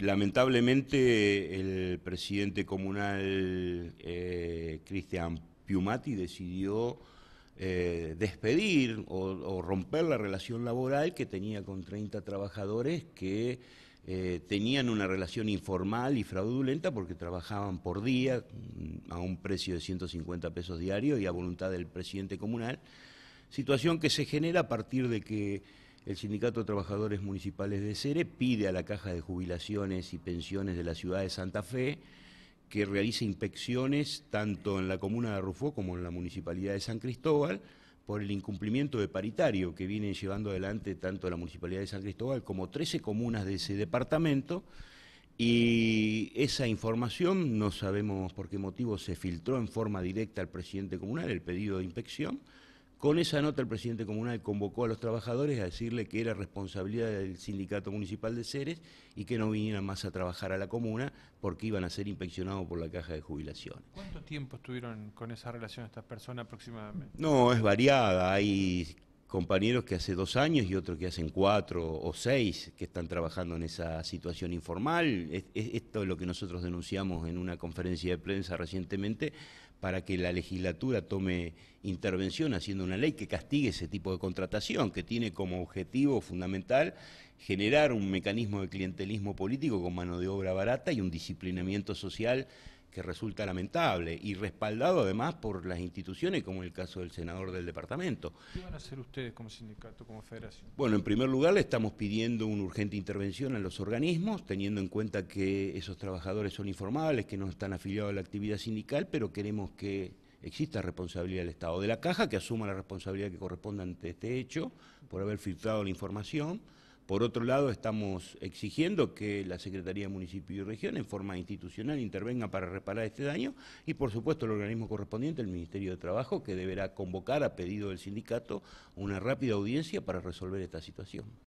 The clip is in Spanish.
Lamentablemente el presidente comunal eh, Cristian Piumati decidió eh, despedir o, romper la relación laboral que tenía con 30 trabajadores que eh, tenían una relación informal y fraudulenta porque trabajaban por día mm, a un precio de 150 pesos diarios y a voluntad del presidente comunal, situación que se genera a partir de que el Sindicato de Trabajadores Municipales de Cere pide a la Caja de Jubilaciones y Pensiones de la Ciudad de Santa Fe que realice inspecciones tanto en la comuna de Rufó como en la municipalidad de San Cristóbal por el incumplimiento de paritario que vienen llevando adelante tanto la municipalidad de San Cristóbal como 13 comunas de ese departamento. Y esa información, no sabemos por qué motivo, se filtró en forma directa al presidente comunal, el pedido de inspección. Con esa nota el presidente comunal convocó a los trabajadores a decirle que era responsabilidad del sindicato municipal de Ceres y que no vinieran más a trabajar a la comuna porque iban a ser inspeccionados por la caja de jubilaciones. ¿Cuánto tiempo estuvieron con esa relación estas personas aproximadamente? No, es variada. Hay compañeros que hace dos años y otros que hacen cuatro o seis que están trabajando en esa situación informal. esto es lo que nosotros denunciamos en una conferencia de prensa recientemente para que la legislatura tome intervención haciendo una ley que castigue ese tipo de contratación, que tiene como objetivo fundamental generar un mecanismo de clientelismo político con mano de obra barata y un disciplinamiento social que resulta lamentable y respaldado además por las instituciones, como el caso del senador del departamento. ¿Qué van a hacer ustedes como sindicato, como federación? Bueno, en primer lugar le estamos pidiendo una urgente intervención a los organismos, teniendo en cuenta que esos trabajadores son informables, que no están afiliados a la actividad sindical, pero queremos que exista responsabilidad del Estado, de la caja que asuma la responsabilidad que corresponde ante este hecho por haber filtrado la información por otro lado, estamos exigiendo que la Secretaría de Municipio y Región en forma institucional intervenga para reparar este daño y, por supuesto, el organismo correspondiente, el Ministerio de Trabajo, que deberá convocar a pedido del sindicato una rápida audiencia para resolver esta situación.